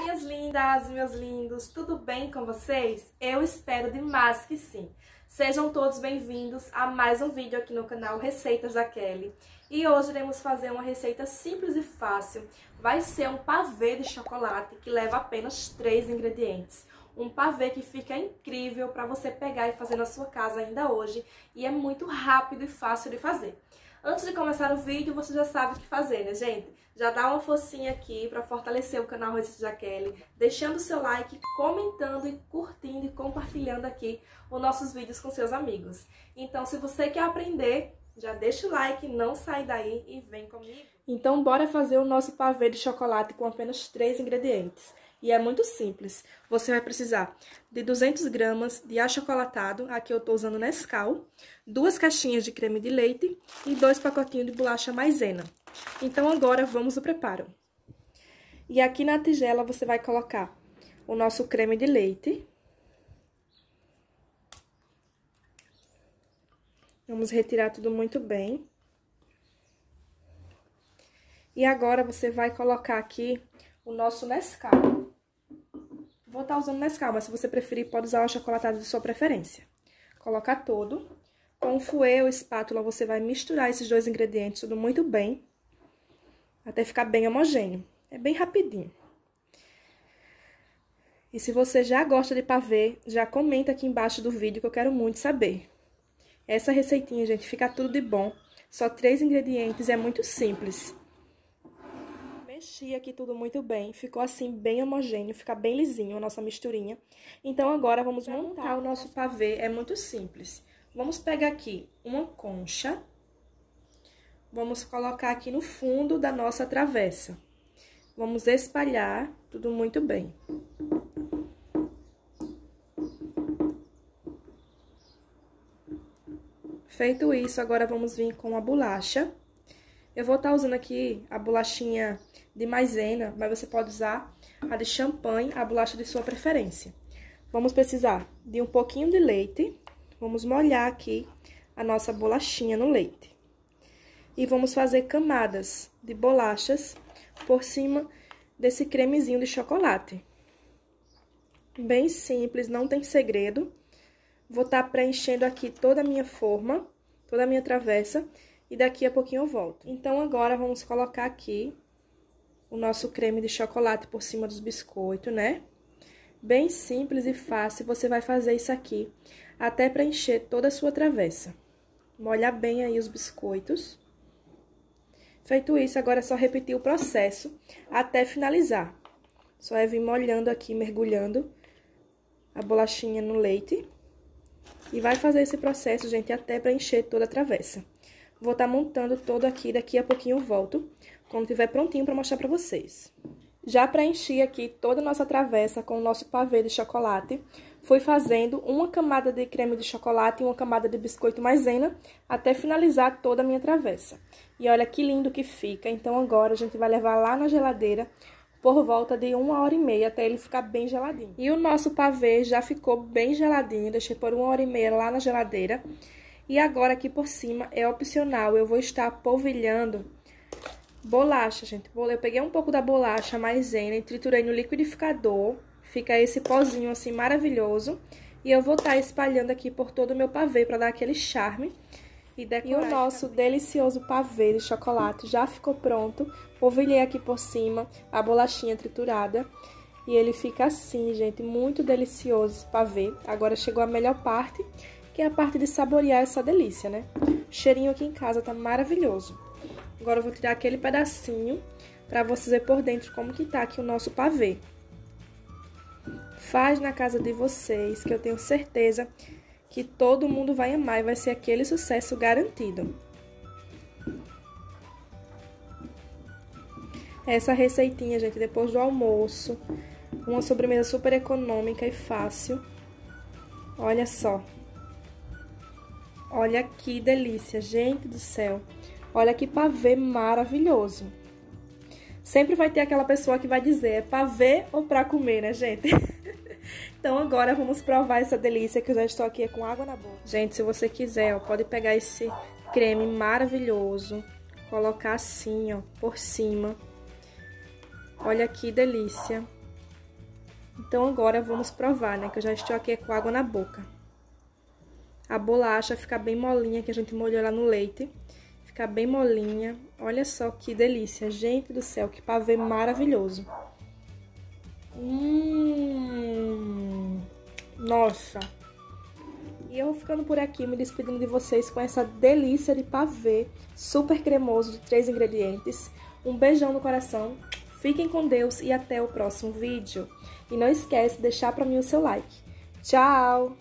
minhas lindas, meus lindos, tudo bem com vocês? Eu espero demais que sim. Sejam todos bem-vindos a mais um vídeo aqui no canal Receitas da Kelly. E hoje iremos fazer uma receita simples e fácil. Vai ser um pavê de chocolate que leva apenas três ingredientes. Um pavê que fica incrível para você pegar e fazer na sua casa ainda hoje. E é muito rápido e fácil de fazer. Antes de começar o vídeo, você já sabe o que fazer, né, gente? Já dá uma forcinha aqui para fortalecer o canal Receita Jaqueline, deixando seu like, comentando e curtindo e compartilhando aqui os nossos vídeos com seus amigos. Então, se você quer aprender, já deixa o like, não sai daí e vem comigo. Então, bora fazer o nosso pavê de chocolate com apenas três ingredientes. E é muito simples. Você vai precisar de 200 gramas de achocolatado, aqui eu estou usando Nescau, duas caixinhas de creme de leite e dois pacotinhos de bolacha maisena. Então agora vamos ao preparo. E aqui na tigela você vai colocar o nosso creme de leite. Vamos retirar tudo muito bem. E agora você vai colocar aqui o nosso Nescau. Vou estar tá usando Nescau, mas se você preferir, pode usar o achocolatado de sua preferência. Colocar todo. Com o fouet ou espátula, você vai misturar esses dois ingredientes tudo muito bem, até ficar bem homogêneo. É bem rapidinho. E se você já gosta de pavê, já comenta aqui embaixo do vídeo que eu quero muito saber. Essa receitinha, gente, fica tudo de bom. Só três ingredientes, é muito simples mexi aqui tudo muito bem, ficou assim bem homogêneo, fica bem lisinho a nossa misturinha. Então agora vamos montar o nosso pavê, é muito simples. Vamos pegar aqui uma concha, vamos colocar aqui no fundo da nossa travessa. Vamos espalhar tudo muito bem. Feito isso, agora vamos vir com a bolacha. Eu vou estar tá usando aqui a bolachinha de maisena, mas você pode usar a de champanhe, a bolacha de sua preferência. Vamos precisar de um pouquinho de leite. Vamos molhar aqui a nossa bolachinha no leite. E vamos fazer camadas de bolachas por cima desse cremezinho de chocolate. Bem simples, não tem segredo. Vou estar tá preenchendo aqui toda a minha forma, toda a minha travessa, e daqui a pouquinho eu volto. Então, agora, vamos colocar aqui o nosso creme de chocolate por cima dos biscoitos, né? Bem simples e fácil, você vai fazer isso aqui até preencher toda a sua travessa. Molhar bem aí os biscoitos. Feito isso, agora é só repetir o processo até finalizar. Só é vir molhando aqui, mergulhando a bolachinha no leite. E vai fazer esse processo, gente, até preencher toda a travessa. Vou estar tá montando todo aqui, daqui a pouquinho eu volto quando tiver prontinho para mostrar para vocês. Já preenchi aqui toda a nossa travessa com o nosso pavê de chocolate. Fui fazendo uma camada de creme de chocolate e uma camada de biscoito maisena até finalizar toda a minha travessa. E olha que lindo que fica. Então agora a gente vai levar lá na geladeira por volta de uma hora e meia até ele ficar bem geladinho. E o nosso pavê já ficou bem geladinho, deixei por uma hora e meia lá na geladeira. E agora aqui por cima é opcional, eu vou estar polvilhando Bolacha, gente. Eu peguei um pouco da bolacha maisena e triturei no liquidificador. Fica esse pozinho assim maravilhoso. E eu vou estar tá espalhando aqui por todo o meu pavê para dar aquele charme. E, e o nosso delicioso pavê de chocolate já ficou pronto. Polvilhei aqui por cima a bolachinha triturada. E ele fica assim, gente, muito delicioso esse pavê. Agora chegou a melhor parte, que é a parte de saborear essa delícia, né? O cheirinho aqui em casa tá maravilhoso. Agora eu vou tirar aquele pedacinho para vocês ver por dentro como que tá aqui o nosso pavê. Faz na casa de vocês, que eu tenho certeza que todo mundo vai amar e vai ser aquele sucesso garantido. Essa receitinha, gente, depois do almoço, uma sobremesa super econômica e fácil. Olha só. Olha que delícia, gente do céu. Olha que pavê maravilhoso. Sempre vai ter aquela pessoa que vai dizer, é pavê ou pra comer, né, gente? Então agora vamos provar essa delícia que eu já estou aqui com água na boca. Gente, se você quiser, ó, pode pegar esse creme maravilhoso, colocar assim, ó, por cima. Olha que delícia. Então agora vamos provar, né, que eu já estou aqui com água na boca. A bolacha fica bem molinha, que a gente molhou ela no leite. Tá bem molinha. Olha só que delícia, gente do céu, que pavê maravilhoso. Hum, nossa. E eu vou ficando por aqui, me despedindo de vocês com essa delícia de pavê super cremoso de três ingredientes. Um beijão no coração, fiquem com Deus e até o próximo vídeo. E não esquece de deixar para mim o seu like. Tchau!